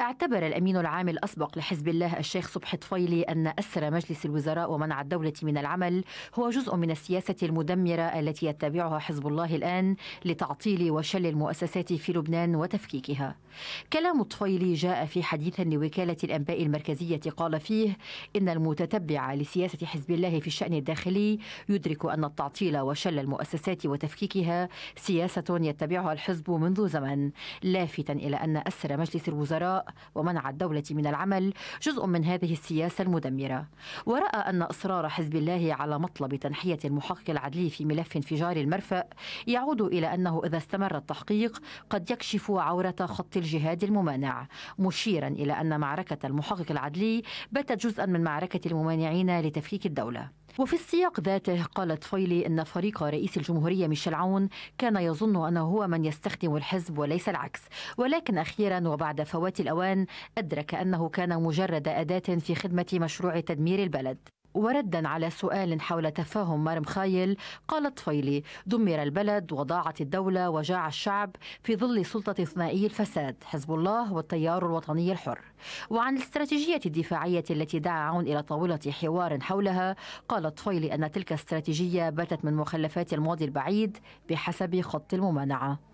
اعتبر الأمين العام الأسبق لحزب الله الشيخ صبحي طفيلي أن أسر مجلس الوزراء ومنع الدولة من العمل هو جزء من السياسة المدمرة التي يتبعها حزب الله الآن لتعطيل وشل المؤسسات في لبنان وتفكيكها. كلام طفيلي جاء في حديث لوكالة الأنباء المركزية قال فيه إن المتتبع لسياسة حزب الله في الشأن الداخلي يدرك أن التعطيل وشل المؤسسات وتفكيكها سياسة يتبعها الحزب منذ زمن، لافتا إلى أن أسر مجلس الوزراء ومنع الدولة من العمل جزء من هذه السياسة المدمرة ورأى أن إصرار حزب الله على مطلب تنحية المحقق العدلي في ملف انفجار المرفأ يعود إلى أنه إذا استمر التحقيق قد يكشف عورة خط الجهاد الممانع مشيرا إلى أن معركة المحقق العدلي باتت جزءا من معركة الممانعين لتفكيك الدولة وفي السياق ذاته قالت فويلي أن فريق رئيس الجمهورية ميشيل عون كان يظن أنه هو من يستخدم الحزب وليس العكس ولكن أخيرا وبعد فوات الأوان أدرك أنه كان مجرد أداة في خدمة مشروع تدمير البلد وردا على سؤال حول تفاهم مارم خايل قال طفيلي دمر البلد وضاعت الدولة وجاع الشعب في ظل سلطة ثنائي الفساد حزب الله والتيار الوطني الحر وعن الاستراتيجية الدفاعية التي دعا عون إلى طاولة حوار حولها قال طفيلي أن تلك الاستراتيجية باتت من مخلفات الماضي البعيد بحسب خط الممانعة